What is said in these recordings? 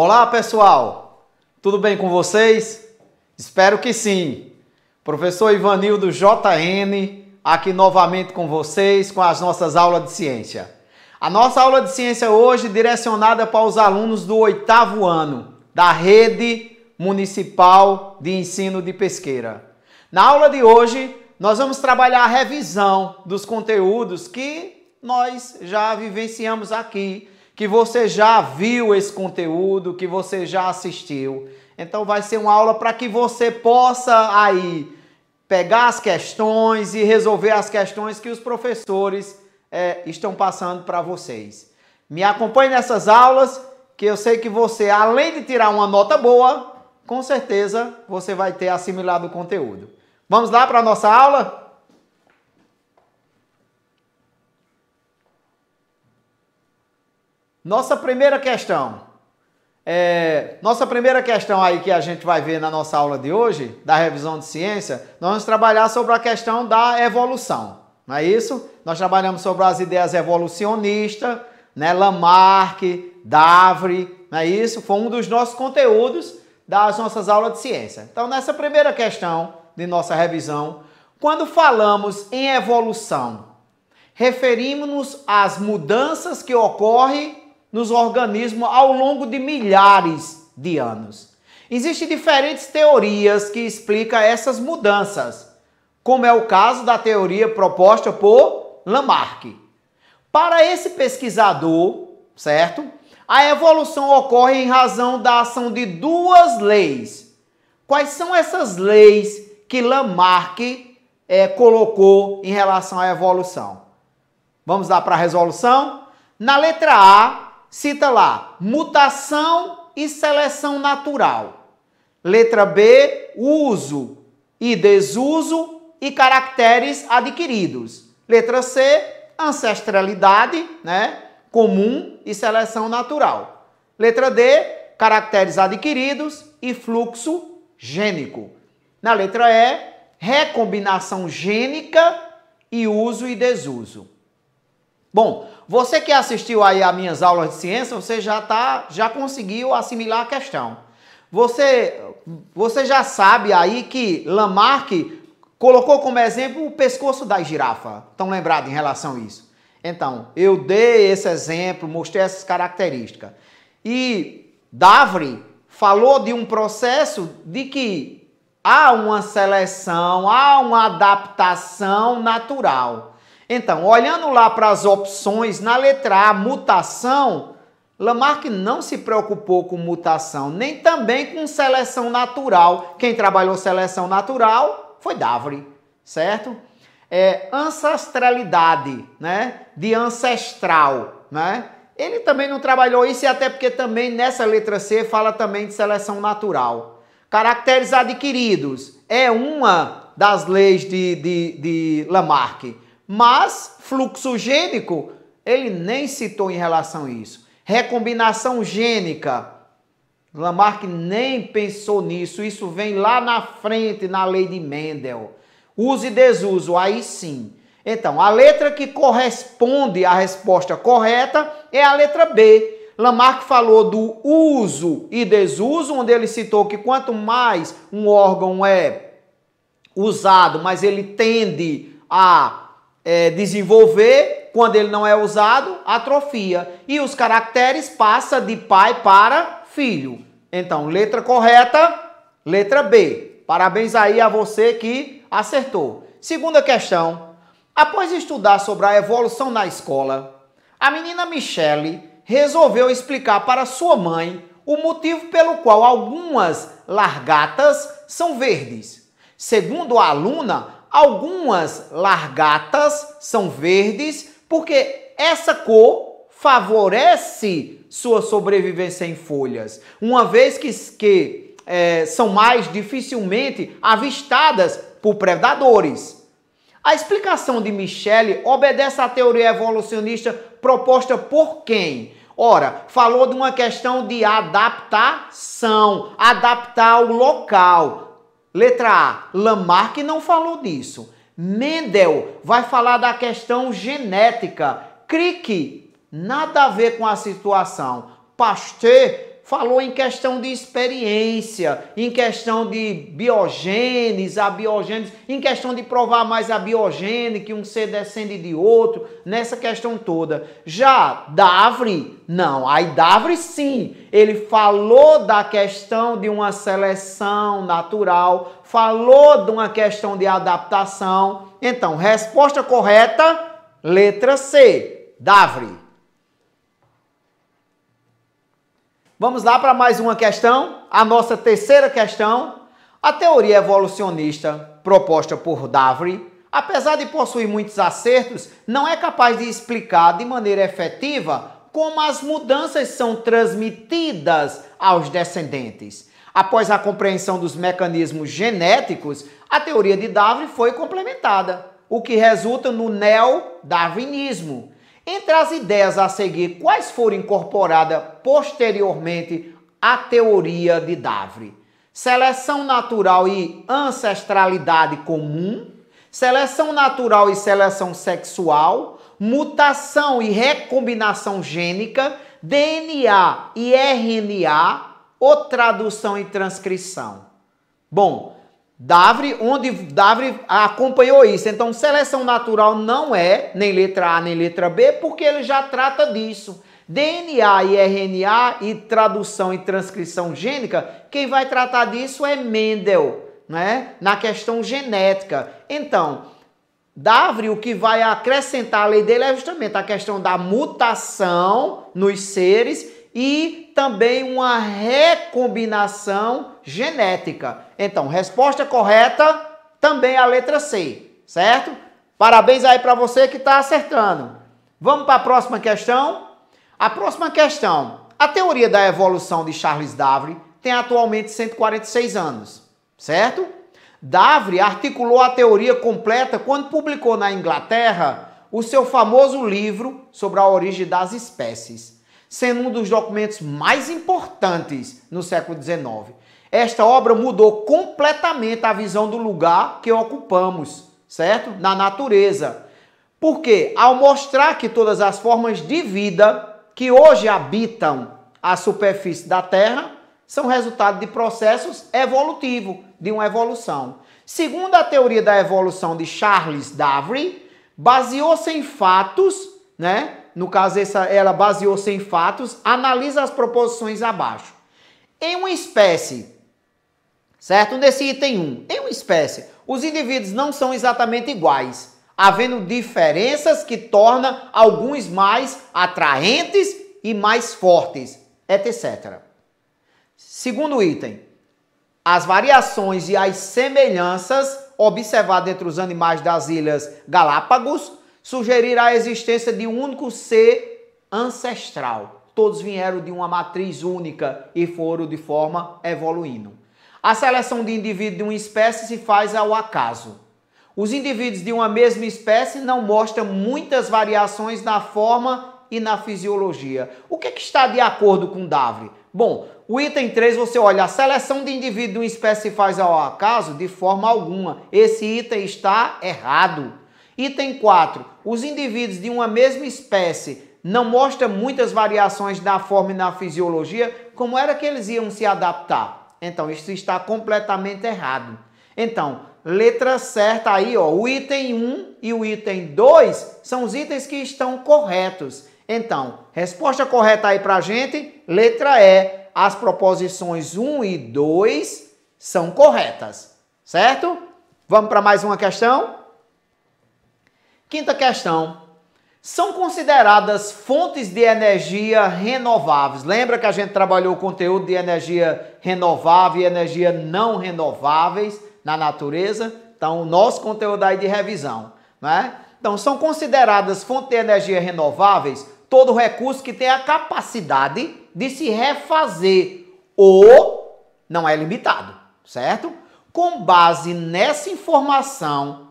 Olá pessoal, tudo bem com vocês? Espero que sim. Professor Ivanildo JN aqui novamente com vocês com as nossas aulas de ciência. A nossa aula de ciência hoje é direcionada para os alunos do oitavo ano da Rede Municipal de Ensino de Pesqueira. Na aula de hoje, nós vamos trabalhar a revisão dos conteúdos que nós já vivenciamos aqui que você já viu esse conteúdo, que você já assistiu. Então vai ser uma aula para que você possa aí pegar as questões e resolver as questões que os professores é, estão passando para vocês. Me acompanhe nessas aulas, que eu sei que você, além de tirar uma nota boa, com certeza você vai ter assimilado o conteúdo. Vamos lá para a nossa aula? Nossa primeira questão. É, nossa primeira questão aí que a gente vai ver na nossa aula de hoje, da revisão de ciência, nós vamos trabalhar sobre a questão da evolução. Não é isso? Nós trabalhamos sobre as ideias evolucionistas, né? Lamarck, Davre, não é isso? Foi um dos nossos conteúdos das nossas aulas de ciência. Então, nessa primeira questão de nossa revisão, quando falamos em evolução, referimos-nos às mudanças que ocorrem nos organismos ao longo de milhares de anos. Existem diferentes teorias que explicam essas mudanças, como é o caso da teoria proposta por Lamarck. Para esse pesquisador, certo? A evolução ocorre em razão da ação de duas leis. Quais são essas leis que Lamarck é, colocou em relação à evolução? Vamos lá para a resolução? Na letra A, cita lá, mutação e seleção natural. Letra B, uso e desuso e caracteres adquiridos. Letra C, ancestralidade, né? Comum e seleção natural. Letra D, caracteres adquiridos e fluxo gênico. Na letra E, recombinação gênica e uso e desuso. Bom, você que assistiu aí as minhas aulas de ciência, você já tá, já conseguiu assimilar a questão. Você, você já sabe aí que Lamarck colocou como exemplo o pescoço da girafa. Estão lembrados em relação a isso? Então, eu dei esse exemplo, mostrei essas características. E Davri falou de um processo de que há uma seleção, há uma adaptação natural. Então, olhando lá para as opções, na letra A, mutação, Lamarck não se preocupou com mutação, nem também com seleção natural. Quem trabalhou seleção natural foi Davre, certo? É, ancestralidade, né? De ancestral, né? Ele também não trabalhou isso, e até porque também nessa letra C fala também de seleção natural. Caracteres adquiridos é uma das leis de, de, de Lamarck. Mas fluxo gênico, ele nem citou em relação a isso. Recombinação gênica, Lamarck nem pensou nisso. Isso vem lá na frente, na lei de Mendel. Uso e desuso, aí sim. Então, a letra que corresponde à resposta correta é a letra B. Lamarck falou do uso e desuso, onde ele citou que quanto mais um órgão é usado, mas ele tende a é, desenvolver, quando ele não é usado, atrofia. E os caracteres passa de pai para filho. Então, letra correta, letra B. Parabéns aí a você que acertou. Segunda questão. Após estudar sobre a evolução na escola, a menina Michele resolveu explicar para sua mãe o motivo pelo qual algumas largatas são verdes. Segundo a aluna, Algumas largatas são verdes porque essa cor favorece sua sobrevivência em folhas, uma vez que, que é, são mais dificilmente avistadas por predadores. A explicação de Michele obedece à teoria evolucionista proposta por quem? Ora, falou de uma questão de adaptação, adaptar o local, Letra A, Lamarck não falou disso. Mendel vai falar da questão genética. Crick, nada a ver com a situação. Pasteur falou em questão de experiência, em questão de biogênese, a biogênese, em questão de provar mais a biogênese, que um ser descende de outro, nessa questão toda. Já Davre, não, aí Davre sim, ele falou da questão de uma seleção natural, falou de uma questão de adaptação. Então, resposta correta, letra C, Davre. Vamos lá para mais uma questão, a nossa terceira questão. A teoria evolucionista proposta por Darwin, apesar de possuir muitos acertos, não é capaz de explicar de maneira efetiva como as mudanças são transmitidas aos descendentes. Após a compreensão dos mecanismos genéticos, a teoria de Darwin foi complementada, o que resulta no neo-darwinismo, entre as ideias a seguir, quais foram incorporadas posteriormente à teoria de Davre? Seleção natural e ancestralidade comum, seleção natural e seleção sexual, mutação e recombinação gênica, DNA e RNA, ou tradução e transcrição. Bom, Davre, onde Davre acompanhou isso. Então, seleção natural não é nem letra A nem letra B, porque ele já trata disso. DNA e RNA e tradução e transcrição gênica, quem vai tratar disso é Mendel, né? Na questão genética. Então, Davre, o que vai acrescentar a lei dele é justamente a questão da mutação nos seres e também uma recombinação genética. Então, resposta correta também a letra C, certo? Parabéns aí para você que está acertando. Vamos para a próxima questão? A próxima questão. A teoria da evolução de Charles Darwin tem atualmente 146 anos, certo? Darwin articulou a teoria completa quando publicou na Inglaterra o seu famoso livro sobre a origem das espécies sendo um dos documentos mais importantes no século XIX. Esta obra mudou completamente a visão do lugar que ocupamos, certo? Na natureza. Porque ao mostrar que todas as formas de vida que hoje habitam a superfície da Terra são resultado de processos evolutivos, de uma evolução. Segundo a teoria da evolução de Charles Darwin, baseou-se em fatos, né, no caso essa, ela baseou-se em fatos, analisa as proposições abaixo. Em uma espécie, certo? Nesse item 1, em uma espécie, os indivíduos não são exatamente iguais, havendo diferenças que tornam alguns mais atraentes e mais fortes, etc. Segundo item, as variações e as semelhanças observadas entre os animais das Ilhas Galápagos sugerir a existência de um único ser ancestral. Todos vieram de uma matriz única e foram de forma evoluindo. A seleção de indivíduos de uma espécie se faz ao acaso. Os indivíduos de uma mesma espécie não mostram muitas variações na forma e na fisiologia. O que, é que está de acordo com Davi? Bom, o item 3 você olha, a seleção de indivíduo de uma espécie se faz ao acaso de forma alguma. Esse item está errado. Item 4. Os indivíduos de uma mesma espécie não mostram muitas variações na forma e na fisiologia, como era que eles iam se adaptar? Então, isso está completamente errado. Então, letra certa aí, ó, o item 1 e o item 2 são os itens que estão corretos. Então, resposta correta aí pra gente, letra E. As proposições 1 e 2 são corretas, certo? Vamos para mais uma questão? Quinta questão. São consideradas fontes de energia renováveis. Lembra que a gente trabalhou o conteúdo de energia renovável e energia não renováveis na natureza? Então, o nosso conteúdo aí de revisão, né? Então, são consideradas fontes de energia renováveis todo recurso que tem a capacidade de se refazer ou não é limitado, certo? Com base nessa informação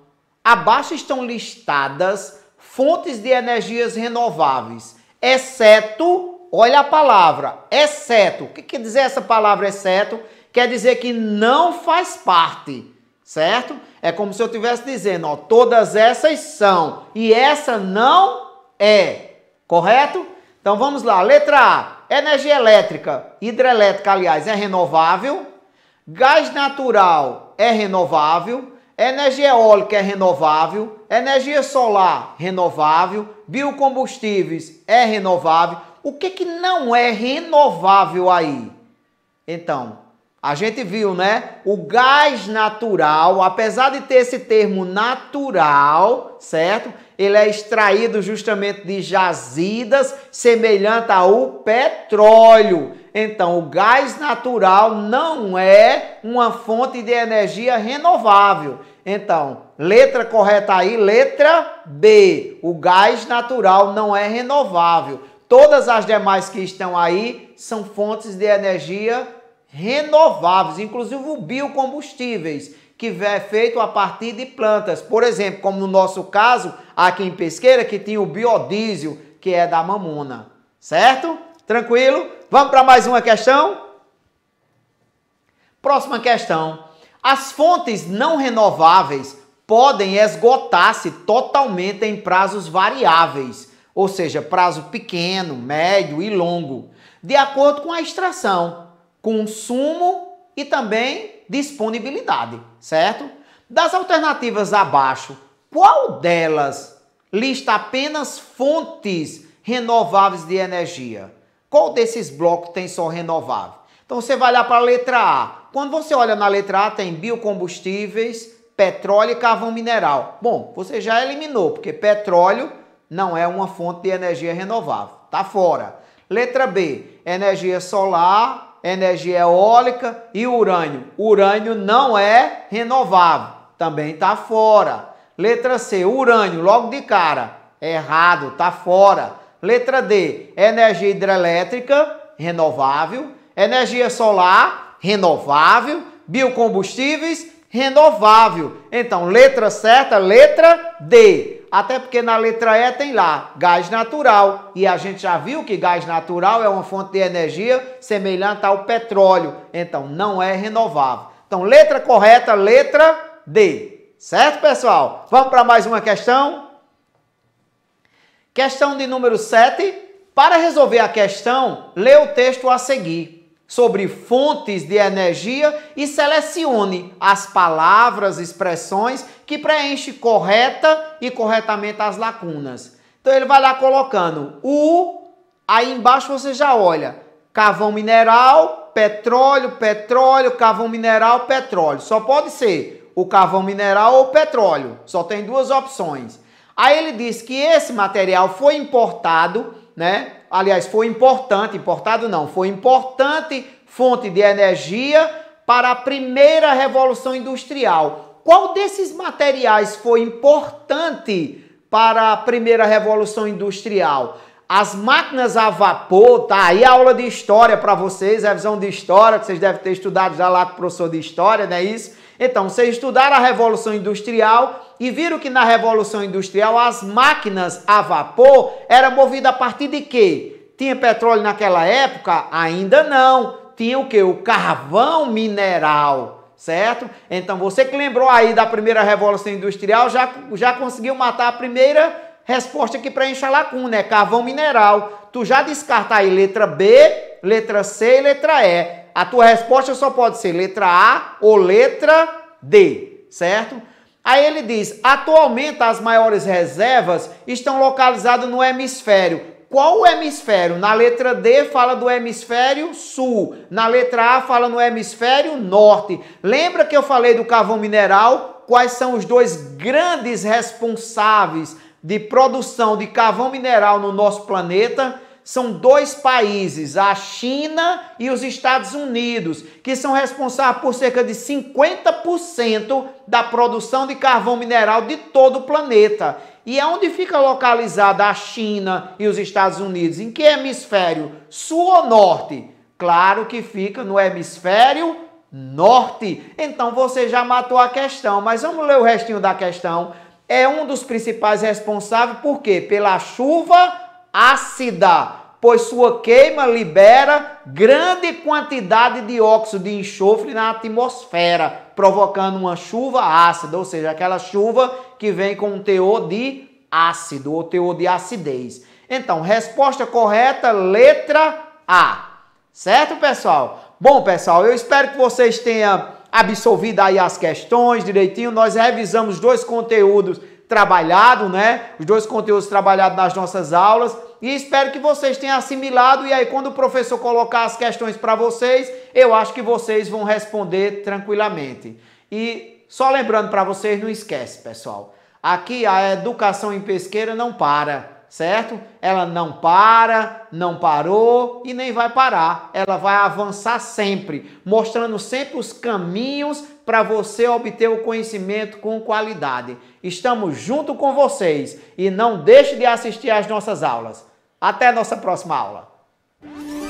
Abaixo estão listadas fontes de energias renováveis, exceto, olha a palavra, exceto. O que quer dizer essa palavra exceto? Quer dizer que não faz parte, certo? É como se eu estivesse dizendo, ó, todas essas são e essa não é, correto? Então vamos lá, letra A, energia elétrica, hidrelétrica, aliás, é renovável, gás natural é renovável, Energia eólica é renovável, energia solar renovável, biocombustíveis é renovável. O que que não é renovável aí? Então, a gente viu, né? O gás natural, apesar de ter esse termo natural, certo? Ele é extraído justamente de jazidas, semelhante ao petróleo. Então, o gás natural não é uma fonte de energia renovável. Então, letra correta aí, letra B. O gás natural não é renovável. Todas as demais que estão aí são fontes de energia renováveis, inclusive o biocombustíveis, que é feito a partir de plantas. Por exemplo, como no nosso caso, aqui em Pesqueira, que tinha o biodiesel, que é da mamona, certo? Tranquilo? Vamos para mais uma questão? Próxima questão. As fontes não renováveis podem esgotar-se totalmente em prazos variáveis, ou seja, prazo pequeno, médio e longo, de acordo com a extração, consumo e também disponibilidade, certo? Das alternativas abaixo, qual delas lista apenas fontes renováveis de energia? Qual desses blocos tem só renovável? Então você vai lá para a letra A. Quando você olha na letra A, tem biocombustíveis, petróleo e carvão mineral. Bom, você já eliminou, porque petróleo não é uma fonte de energia renovável. Está fora. Letra B, energia solar, energia eólica e urânio. Urânio não é renovável, também está fora. Letra C, urânio, logo de cara. Errado, está fora. Letra D, energia hidrelétrica, renovável. Energia solar, renovável. Biocombustíveis, renovável. Então, letra certa, letra D. Até porque na letra E tem lá gás natural. E a gente já viu que gás natural é uma fonte de energia semelhante ao petróleo. Então, não é renovável. Então, letra correta, letra D. Certo, pessoal? Vamos para mais uma questão? Questão de número 7. Para resolver a questão, lê o texto a seguir sobre fontes de energia e selecione as palavras, expressões que preenche correta e corretamente as lacunas. Então ele vai lá colocando o, aí embaixo você já olha, carvão mineral, petróleo, petróleo, carvão mineral, petróleo. Só pode ser o carvão mineral ou petróleo. Só tem duas opções. Aí ele diz que esse material foi importado, né? Aliás, foi importante, importado não, foi importante fonte de energia para a primeira revolução industrial. Qual desses materiais foi importante para a primeira revolução industrial? As máquinas a vapor, tá aí a aula de história para vocês, revisão de história, que vocês devem ter estudado já lá com o professor de história, não é isso? Então, vocês estudaram a revolução industrial, e viram que na Revolução Industrial as máquinas a vapor eram movidas a partir de quê? Tinha petróleo naquela época? Ainda não. Tinha o que? O carvão mineral, certo? Então você que lembrou aí da primeira Revolução Industrial já, já conseguiu matar a primeira resposta aqui para encher a lacuna, é carvão mineral. Tu já descarta aí letra B, letra C e letra E. A tua resposta só pode ser letra A ou letra D, certo? Aí ele diz: atualmente as maiores reservas estão localizadas no hemisfério. Qual o hemisfério? Na letra D fala do hemisfério sul, na letra A fala no hemisfério norte. Lembra que eu falei do carvão mineral? Quais são os dois grandes responsáveis de produção de carvão mineral no nosso planeta? são dois países, a China e os Estados Unidos, que são responsáveis por cerca de 50% da produção de carvão mineral de todo o planeta. E onde fica localizada a China e os Estados Unidos? Em que hemisfério? Sul ou norte? Claro que fica no hemisfério norte. Então você já matou a questão, mas vamos ler o restinho da questão. É um dos principais responsáveis por quê? Pela chuva ácida, pois sua queima libera grande quantidade de óxido de enxofre na atmosfera, provocando uma chuva ácida, ou seja, aquela chuva que vem com um teor de ácido ou teor de acidez. Então, resposta correta, letra A. Certo, pessoal? Bom, pessoal, eu espero que vocês tenham absorvido aí as questões direitinho. Nós revisamos dois conteúdos trabalhados, né? Os dois conteúdos trabalhados nas nossas aulas e espero que vocês tenham assimilado. E aí, quando o professor colocar as questões para vocês, eu acho que vocês vão responder tranquilamente. E só lembrando para vocês, não esquece, pessoal. Aqui a educação em pesqueira não para certo? Ela não para, não parou e nem vai parar. Ela vai avançar sempre, mostrando sempre os caminhos para você obter o conhecimento com qualidade. Estamos junto com vocês e não deixe de assistir às nossas aulas. Até nossa próxima aula.